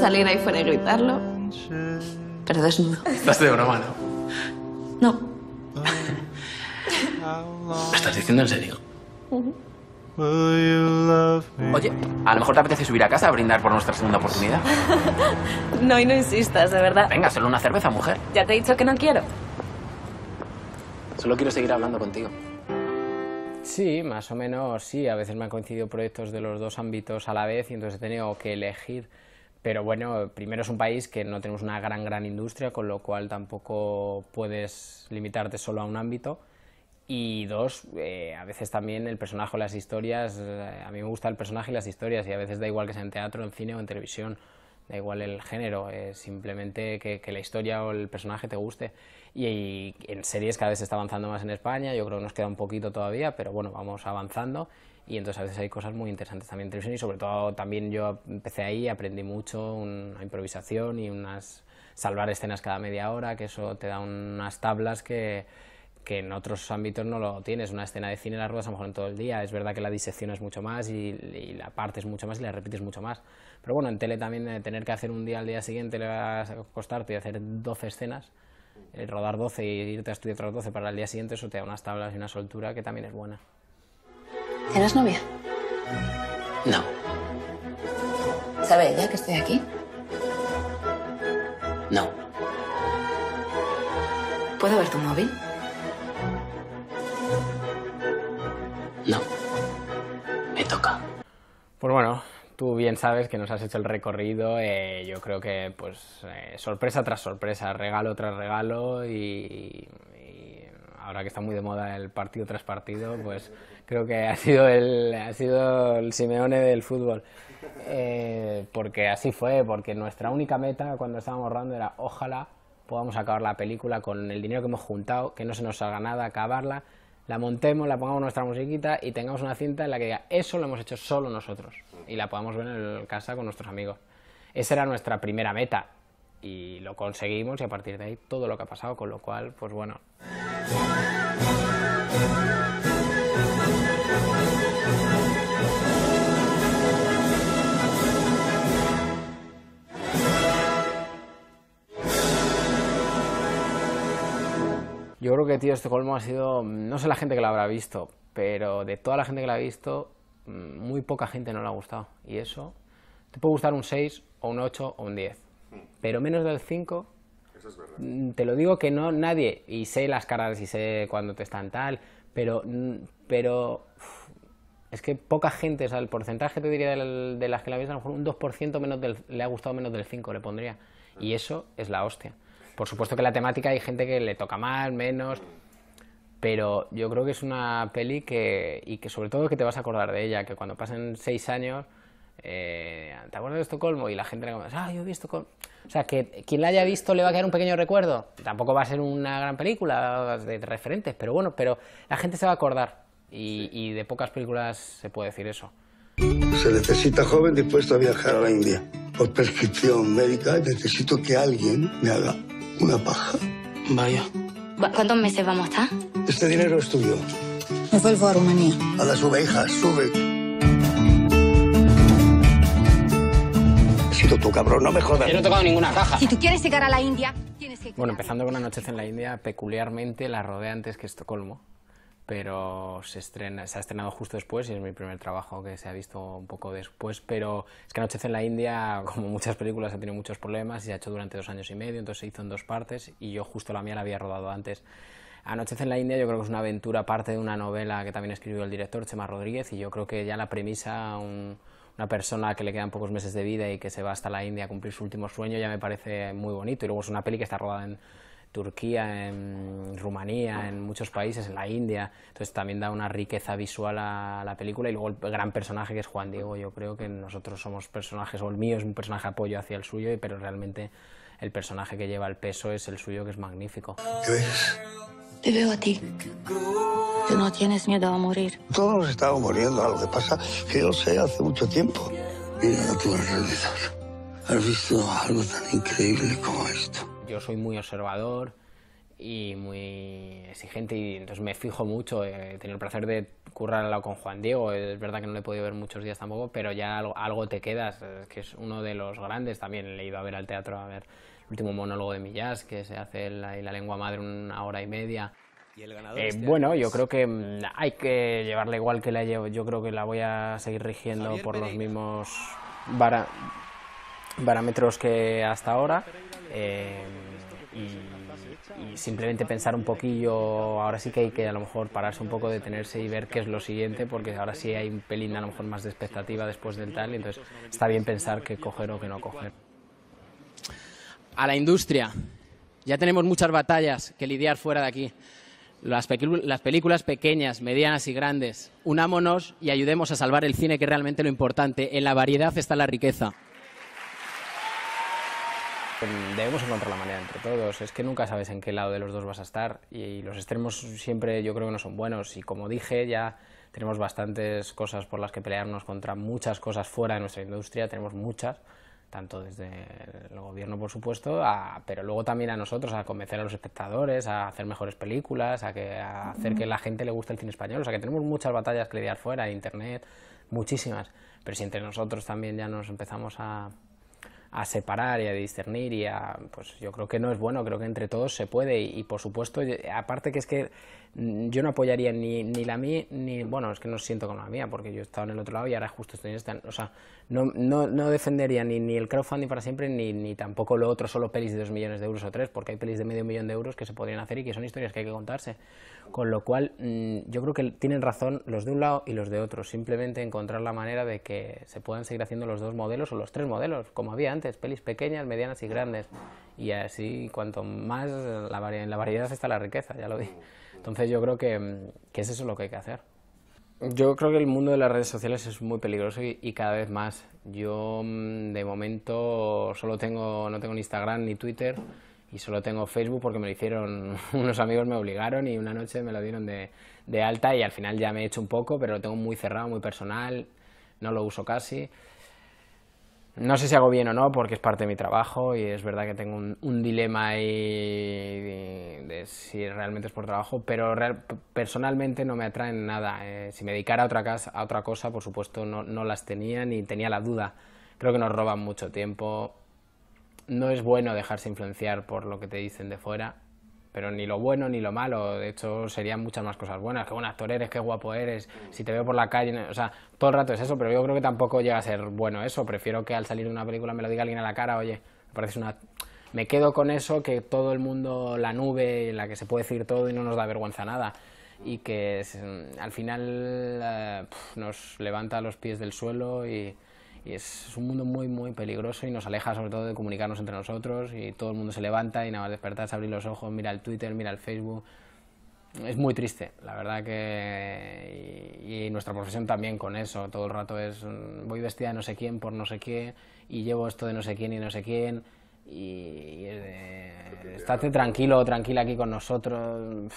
salir ahí fuera y gritarlo, pero desnudo. Estás de broma, ¿no? No. no estás diciendo en serio? Oye, a lo mejor te apetece subir a casa a brindar por nuestra segunda oportunidad. no, y no insistas, de verdad. Venga, solo una cerveza, mujer. Ya te he dicho que no quiero. Solo quiero seguir hablando contigo. Sí, más o menos sí. A veces me han coincidido proyectos de los dos ámbitos a la vez y entonces he tenido que elegir pero bueno, primero es un país que no tenemos una gran, gran industria, con lo cual tampoco puedes limitarte solo a un ámbito. Y dos, eh, a veces también el personaje o las historias, eh, a mí me gusta el personaje y las historias, y a veces da igual que sea en teatro, en cine o en televisión, da igual el género, eh, simplemente que, la historia o el personaje te guste. Y, y en series cada vez se está avanzando más en España, yo creo que nos queda un poquito todavía, pero bueno, vamos avanzando y entonces a veces hay cosas muy interesantes también en televisión y sobre todo también yo empecé ahí, aprendí mucho, una improvisación y unas salvar escenas cada media hora, que eso te da unas tablas que, que en otros ámbitos no lo tienes. Una escena de cine la ruedas a lo mejor en todo el día. Es verdad que la disección es mucho más y, la la partes mucho más y la repites mucho más. Pero bueno, en tele también eh, tener que hacer un día al día siguiente le va a costarte hacer 12 escenas, el eh, rodar 12 y irte a estudiar otras 12 para el día siguiente, eso te da unas tablas y una soltura que también es buena. ¿Tienes novia? No. ¿Sabe ella que estoy aquí? No. ¿Puedo ver tu móvil? No. Me toca. Pues bueno, tú bien sabes que nos has hecho el recorrido, eh, yo creo que pues eh, sorpresa tras sorpresa, regalo tras regalo y ahora que está muy de moda el partido tras partido, pues creo que ha sido el, ha sido el Simeone del fútbol. Eh, porque así fue, porque nuestra única meta cuando estábamos ahorrando era ojalá podamos acabar la película con el dinero que hemos juntado, que no se nos salga nada, acabarla, la montemos, la pongamos nuestra musiquita y tengamos una cinta en la que diga, eso lo hemos hecho solo nosotros y la podamos ver en casa con nuestros amigos. Esa era nuestra primera meta, y lo conseguimos y a partir de ahí todo lo que ha pasado, con lo cual, pues bueno. Yo creo que, tío, este colmo ha sido, no sé la gente que lo habrá visto, pero de toda la gente que lo ha visto, mm, muy poca gente no le ha gustado. Y eso, te puede gustar un 6 o un 8 o un 10 pero menos del 5 mm, te lo digo que no nadie y sé las caras y sé cuándo te están tal pero mm, pero es que poca gente, o el porcentaje te diría de las que la ves, a lo mejor un 2% menos le ha gustado menos del 5, le pondría. Y ah. eso es la hostia. Por supuesto que la temática hay gente que le toca más, menos, mm. pero yo creo que es una peli que, y que sobre todo que te vas a acordar de ella, que cuando pasen 6 años eh, ¿te acuerdas de Estocolmo? Y la gente le comenta, ah, yo vi Estocolmo. O sea, que quien la haya visto le va a quedar un pequeño recuerdo. Tampoco va a ser una gran película de referentes, pero bueno, pero la gente se va a acordar. Y, de pocas películas se puede decir eso. Se necesita joven dispuesto a viajar a la India. Por prescripción médica necesito que alguien me haga una paja. Vaya. ¿Cuántos meses vamos a estar? Este dinero es tuyo. Me vuelvo a Rumanía. A las ovejas, sube. tú, cabrón, no me jodas. Yo no he tocado ninguna caja. Si tú quieres llegar a la India, tienes que... Bueno, empezando con Anochece en la India, peculiarmente la rodé antes que Estocolmo, pero se, estrena, se ha estrenado justo después y es mi primer trabajo que se ha visto un poco después, pero es que Anochece en la India, como muchas películas, ha tenido muchos problemas y se ha hecho durante dos años y medio, entonces se hizo en dos partes y yo justo la mía la había rodado antes. Anochece en la India yo creo que es una aventura, parte de una novela que también escribió el director Chema Rodríguez y yo creo que ya la premisa... Un, una persona que le quedan pocos meses de vida y que se va hasta la India a cumplir su último sueño ya me parece muy bonito. Y luego es una peli que está rodada en Turquía, en Rumanía, en muchos países, en la India. Entonces también da una riqueza visual a la película y luego el gran personaje que es Juan Diego. Yo creo que nosotros somos personajes, o el mío es un personaje apoyo hacia el suyo, pero realmente el personaje que lleva el peso es el suyo, que es magnífico. ¿Qué Te veo a ti no tienes miedo a morir. Todos estamos muriendo. Lo que pasa que yo sé hace mucho tiempo. Mira tu realidad, Has visto algo tan increíble como esto. Yo soy muy observador y muy exigente y entonces me fijo mucho. He tenido el placer de currar con Juan Diego. Es verdad que no le he podido ver muchos días tampoco, pero ya algo, te quedas, que es uno de los grandes también. Le he ido a ver al teatro a ver el último monólogo de mi que se hace en la lengua madre una hora y media. Eh, este bueno, yo pues creo que mm, hay que llevarla igual que la llevo. Yo creo que la voy a seguir rigiendo por los mismos parámetros que hasta ahora. Eh, y, simplemente pensar un poquillo, ahora sí que hay que a lo mejor pararse un poco, detenerse y ver qué es lo siguiente, porque ahora sí hay un pelín a lo mejor más de expectativa después del tal, entonces está bien pensar qué coger o qué no coger. A la industria. Ya tenemos muchas batallas que lidiar fuera de aquí las, películas pequeñas, medianas y grandes. Unámonos y ayudemos a salvar el cine, que es realmente lo importante. En la variedad está la riqueza. Debemos encontrar la manera entre todos. Es que nunca sabes en qué lado de los dos vas a estar y los extremos siempre yo creo que no son buenos. Y como dije, ya tenemos bastantes cosas por las que pelearnos contra muchas cosas fuera de nuestra industria, tenemos muchas tanto desde el gobierno, por supuesto, pero luego también a nosotros, a convencer a los espectadores, a hacer mejores películas, a, que, a hacer que la gente le guste el cine español. O sea, que tenemos muchas batallas que lidiar fuera, en Internet, muchísimas. Pero si entre nosotros también ya nos empezamos a, a separar y a discernir y a, pues yo creo que no es bueno, creo que entre todos se puede y por supuesto, aparte que es que Mm, yo no apoyaría ni, ni la mía, ni, bueno, es que no siento con la mía, porque yo he estado en el otro lado y ahora justo estoy en esta, o sea, no, no, no defendería ni, ni, el crowdfunding para siempre, ni, ni tampoco lo otro, solo pelis de 2 millones de euros o 3, porque hay pelis de medio millón de euros que se podrían hacer y que son historias que hay que contarse. Con lo cual, mm, yo creo que tienen razón los de un lado y los de otro, simplemente encontrar la manera de que se puedan seguir haciendo los dos modelos o los tres modelos, como había antes, pelis pequeñas, medianas y grandes, y así cuanto más la, la variedad está la riqueza, ya lo dije. Entonces yo creo que, mm, que es eso lo que hay que hacer. Yo creo que el mundo de las redes sociales es muy peligroso y, cada vez más. Yo mm, de momento solo tengo, no tengo ni Instagram ni Twitter y solo tengo Facebook porque me lo hicieron, unos amigos me obligaron y una noche me lo dieron de, de alta y al final ya me he hecho un poco, pero lo tengo muy cerrado, muy personal, no lo uso casi. No sé si hago bien o no, porque es parte de mi trabajo y es verdad que tengo un, dilema ahí de, si realmente es por trabajo, pero personalmente no me atraen nada. Eh, si me dedicara a otra, casa, a otra cosa, por supuesto, no, no las tenía ni tenía la duda. Creo que nos roban mucho tiempo. No es bueno dejarse influenciar por lo que te dicen de fuera pero ni lo bueno ni lo malo. De hecho, serían muchas más cosas buenas. que buen actor eres, qué guapo eres, mm. si te veo por la calle. O sea, todo el rato es eso, pero yo creo que tampoco llega a ser bueno eso. Prefiero que al salir de una película me lo diga alguien a la cara, oye, me una. Me quedo con eso, que todo el mundo, la nube en la que se puede decir todo y no nos da vergüenza nada. Y que mm, al final eh, nos levanta los pies del suelo y, y es, un mundo muy, muy peligroso y nos aleja sobre todo de comunicarnos entre nosotros y todo el mundo se levanta y nada más despertarse, abrir los ojos, mira el Twitter, mira el Facebook. Es muy triste, la verdad que... Y, nuestra profesión también con eso, todo el rato es mm, voy vestida de no sé quién por no sé qué y llevo esto de no sé quién y no sé quién y, es de... Estate tranquilo o tranquila aquí con nosotros.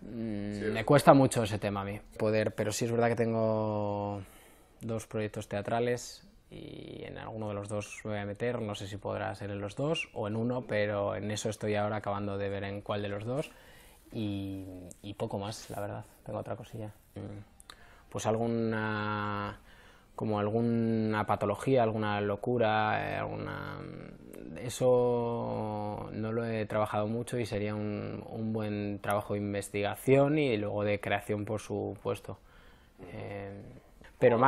Mm, me cuesta mucho ese tema a mí, poder, pero sí es verdad que tengo dos proyectos teatrales y en alguno de los dos me voy a meter, no sé si podrá ser en los dos o en uno, pero en eso estoy ahora acabando de ver en cuál de los dos y, poco más, la verdad, tengo otra cosilla. Mm. Pues alguna como alguna patología, alguna locura, eh, alguna... Eso no lo he trabajado mucho y sería un, buen trabajo de investigación y luego de creación, por supuesto. Eh pero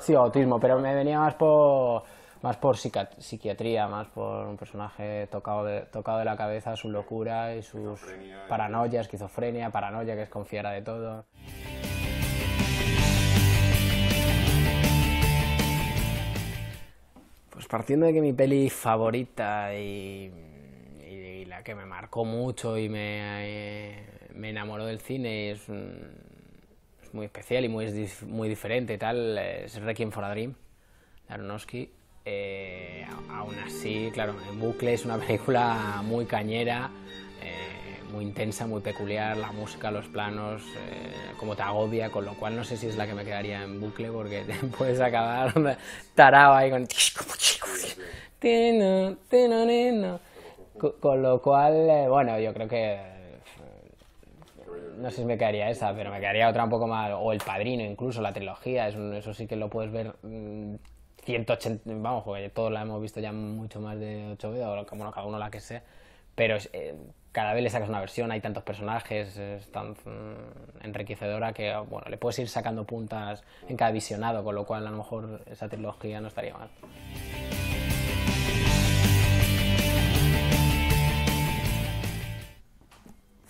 sí, autismo, pero me venía más por más por psiquiatría, más por un personaje tocado de, tocado de la cabeza, su locura y sus paranoia, esquizofrenia, paranoia que es confiara de todo. Pues partiendo de que mi peli favorita y, la que me marcó mucho y me, eh, me enamoró del cine es muy especial y muy, muy diferente y tal, es Requiem for a Dream, de eh, aún así, claro, en bucle es una película muy cañera, eh, muy intensa, muy peculiar, la música, los planos, eh, como te agobia, con lo cual no sé si es la que me quedaría en bucle porque te puedes acabar tarado ahí con... Con lo cual, bueno, yo creo que no sé si me quedaría esa, pero me quedaría otra un poco más, o El Padrino incluso, la trilogía, eso, eso sí que lo puedes ver 180, mm, vamos, porque todos la hemos visto ya mucho más de 8 veces, o bueno, cada uno la que sé, pero eh, cada vez le sacas una versión, hay tantos personajes, es tan mm, enriquecedora que, bueno, le puedes ir sacando puntas en cada visionado, con lo cual a lo mejor esa trilogía no estaría mal.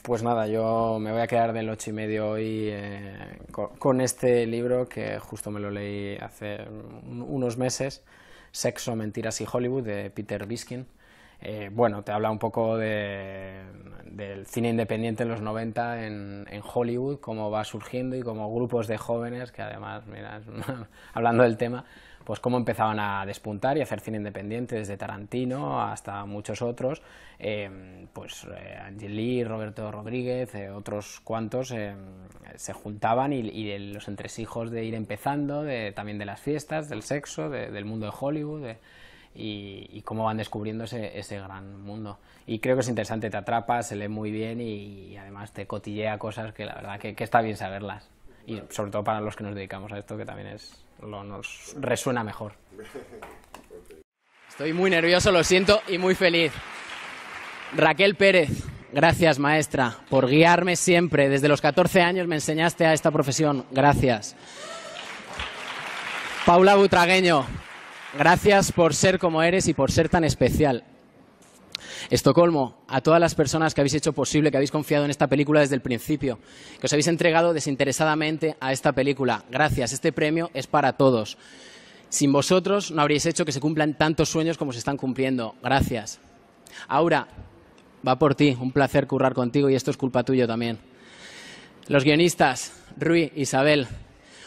Pues nada, yo me voy a quedar del ocho y medio hoy eh, con, este libro que justo me lo leí hace unos meses, Sexo, Mentiras y Hollywood, de Peter Biskin. Eh, bueno, te habla un poco del cine independiente en los 90 en, Hollywood, cómo va surgiendo y cómo grupos de jóvenes, que además, mira, hablando del tema, pues cómo empezaban a despuntar y hacer cine independiente, desde Tarantino hasta muchos otros, em, pues eh, Roberto Rodríguez, eh, otros cuantos em, se juntaban y, los entresijos de ir empezando, también de las fiestas, del sexo, del mundo de Hollywood. y, cómo van descubriendo ese, gran mundo. Y creo que es interesante, te atrapa, se lee muy bien y, además te cotillea cosas que la verdad que está bien saberlas. Y sobre todo para los que nos dedicamos a esto, que también es, lo nos resuena mejor. Estoy muy nervioso, lo siento, y muy feliz. Raquel Pérez, gracias maestra por guiarme siempre. Desde los 14 años me enseñaste a esta profesión, gracias. Paula Butragueño, gracias por ser como eres y por ser tan especial. Estocolmo, a todas las personas que habéis hecho posible, que habéis confiado en esta película desde el principio, que os habéis entregado desinteresadamente a esta película. Gracias, este premio es para todos. Sin vosotros no habríais hecho que se cumplan tantos sueños como se están cumpliendo. Gracias. Aura, va por ti, un placer currar contigo y esto es culpa tuya también. Los guionistas, Rui, Isabel,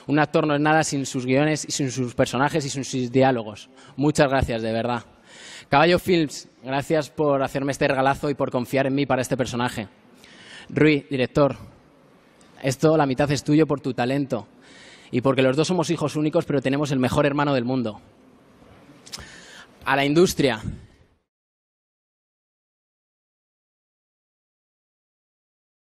un actor no es nada sin sus guiones y sin sus personajes y sin sus diálogos. Muchas gracias, de verdad. Caballo Films, gracias por hacerme este regalazo y por confiar en mí para este personaje. Rui, director, esto la mitad es tuyo por tu talento y porque los dos somos hijos únicos, pero tenemos el mejor hermano del mundo. A la industria,